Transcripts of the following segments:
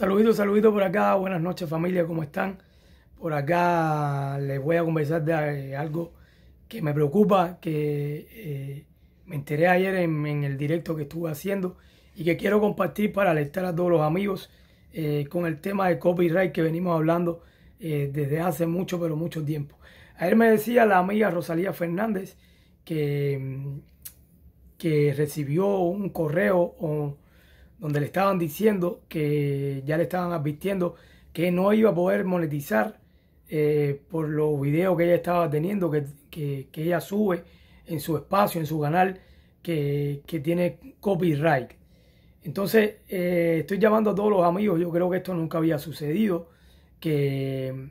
Saluditos, saluditos por acá. Buenas noches familia, ¿cómo están? Por acá les voy a conversar de algo que me preocupa, que eh, me enteré ayer en, el directo que estuve haciendo y que quiero compartir para alertar a todos los amigos eh, con el tema de copyright que venimos hablando eh, desde hace mucho, pero mucho tiempo. Ayer me decía la amiga Rosalía Fernández que, que recibió un correo o donde le estaban diciendo que ya le estaban advirtiendo que no iba a poder monetizar eh, por los videos que ella estaba teniendo, que, ella sube en su espacio, en su canal, que, tiene copyright. Entonces, eh, estoy llamando a todos los amigos, yo creo que esto nunca había sucedido, que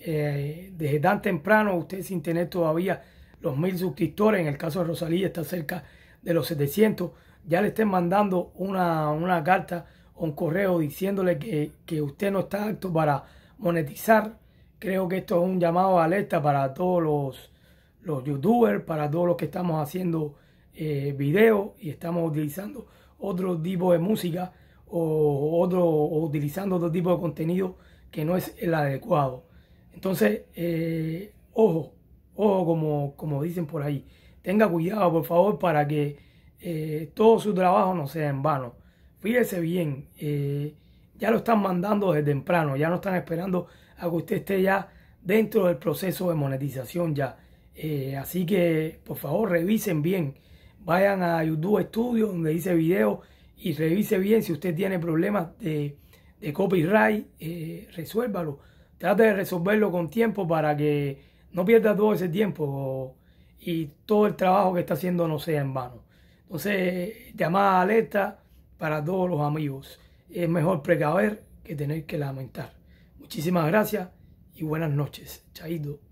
eh, desde tan temprano, usted sin tener todavía los mil suscriptores, en el caso de Rosalía está cerca de los 700 ya le estén mandando una, una carta o un correo diciéndole que, que, usted no está apto para monetizar. Creo que esto es un llamado de alerta para todos los, los youtubers, para todos los que estamos haciendo eh, videos y estamos utilizando otro tipo de música o, otro, utilizando otro tipo de contenido que no es el adecuado. Entonces, eh, ojo, ojo como, como dicen por ahí. Tenga cuidado, por favor, para que eh, todo su trabajo no sea en vano. Fíjese bien, eh, ya lo están mandando desde temprano, ya no están esperando a que usted esté ya dentro del proceso de monetización ya. Eh, así que, por favor, revisen bien. Vayan a YouTube Studio, donde dice video, y revise bien si usted tiene problemas de, de copyright, resuélvalo. Trate de resolverlo con tiempo para que no pierda todo ese tiempo y todo el trabajo que está haciendo no sea en vano. Entonces, llamada alerta para todos los amigos. Es mejor precaver que tener que lamentar. Muchísimas gracias y buenas noches. Chaito.